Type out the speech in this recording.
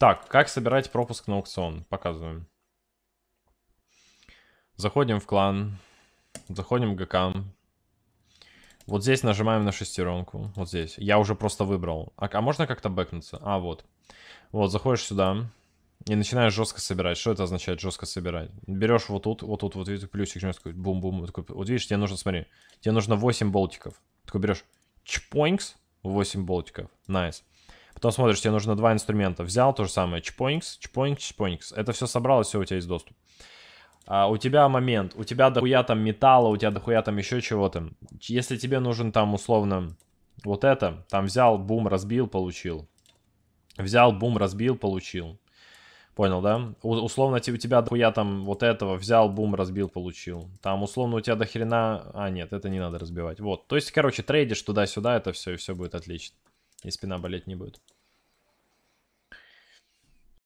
Так, как собирать пропуск на аукцион? Показываем. Заходим в клан. Заходим в ГК. Вот здесь нажимаем на шестеренку. Вот здесь. Я уже просто выбрал. А, а можно как-то бэкнуться? А, вот. Вот, заходишь сюда. И начинаешь жестко собирать. Что это означает жестко собирать? Берешь вот тут, вот тут, вот видишь, плюсик, такой, бум-бум. Вот видишь, тебе нужно, смотри, тебе нужно 8 болтиков. Такой берешь, чпоинкс, 8 болтиков. Найс. Nice. Потом смотришь, тебе нужно два инструмента. Взял то же самое, чпоинкс, чпоинкс, чпоинкс. Это все собралось, все, у тебя есть доступ. А у тебя момент, у тебя дохуя там металла, у тебя дохуя там еще чего-то. Если тебе нужен там условно вот это, там взял, бум, разбил, получил. Взял, бум, разбил, получил. Понял, да? У, условно у тебя дохуя там вот этого взял, бум, разбил, получил. Там условно у тебя дохрена... А, нет, это не надо разбивать. Вот. То есть, короче, трейдишь туда-сюда, это все, и все будет отлично. И спина болеть не будет.